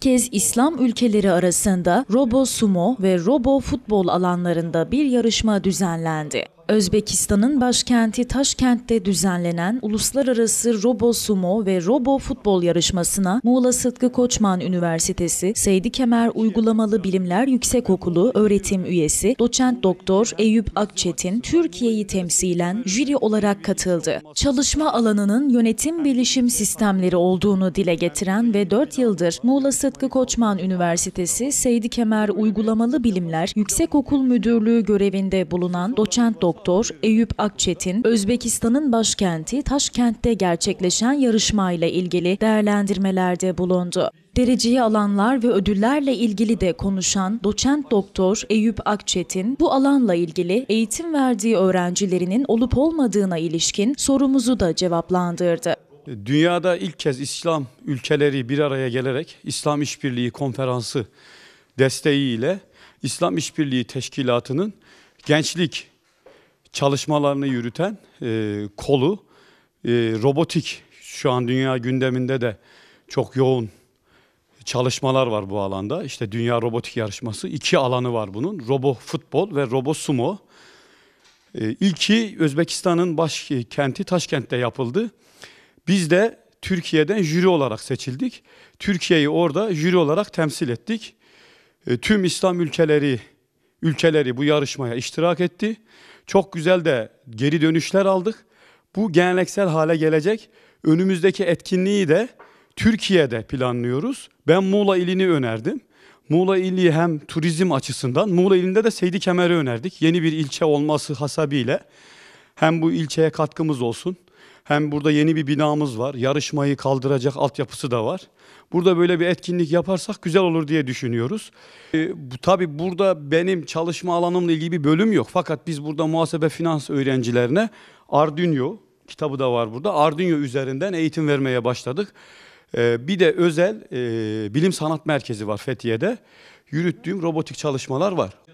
kez İslam ülkeleri arasında robo sumo ve robo futbol alanlarında bir yarışma düzenlendi. Özbekistan'ın başkenti Taşkent'te düzenlenen Uluslararası Robo Sumo ve Robo Futbol yarışmasına Muğla Sıtkı Koçman Üniversitesi Seydi Kemer Uygulamalı Bilimler Yüksekokulu öğretim üyesi Doçent Doktor Eyüp Akçetin Türkiye'yi temsilen jüri olarak katıldı. Çalışma alanının yönetim bilişim sistemleri olduğunu dile getiren ve 4 yıldır Muğla Sıtkı Koçman Üniversitesi Seydi Kemer Uygulamalı Bilimler Yüksekokul Müdürlüğü görevinde bulunan Doçent Doktor Doktor Eyüp Akçetin, Özbekistan'ın başkenti Taşkent'te gerçekleşen yarışmayla ilgili değerlendirmelerde bulundu. Dereceyi alanlar ve ödüllerle ilgili de konuşan doçent doktor Eyüp Akçetin bu alanla ilgili eğitim verdiği öğrencilerinin olup olmadığına ilişkin sorumuzu da cevaplandırdı. Dünyada ilk kez İslam ülkeleri bir araya gelerek İslam İşbirliği Konferansı desteğiyle İslam İşbirliği Teşkilatı'nın gençlik çalışmalarını yürüten e, kolu e, robotik şu an dünya gündeminde de çok yoğun çalışmalar var bu alanda. İşte Dünya Robotik Yarışması iki alanı var bunun. Robo futbol ve robo sumo. E, ilki Özbekistan'ın başkenti Taşkent'te yapıldı. Biz de Türkiye'den jüri olarak seçildik. Türkiye'yi orada jüri olarak temsil ettik. E, tüm İslam ülkeleri ülkeleri bu yarışmaya iştirak etti. Çok güzel de geri dönüşler aldık. Bu geleneksel hale gelecek. Önümüzdeki etkinliği de Türkiye'de planlıyoruz. Ben Muğla ilini önerdim. Muğla ili hem turizm açısından, Muğla ilinde de Seydi Kemer'i önerdik. Yeni bir ilçe olması hasabiyle hem bu ilçeye katkımız olsun. Hem burada yeni bir binamız var. Yarışmayı kaldıracak altyapısı da var. Burada böyle bir etkinlik yaparsak güzel olur diye düşünüyoruz. E, bu, tabii burada benim çalışma alanımla ilgili bir bölüm yok. Fakat biz burada muhasebe finans öğrencilerine Arduino kitabı da var burada. Arduino üzerinden eğitim vermeye başladık. E, bir de özel e, bilim sanat merkezi var Fethiye'de. Yürüttüğüm robotik çalışmalar var.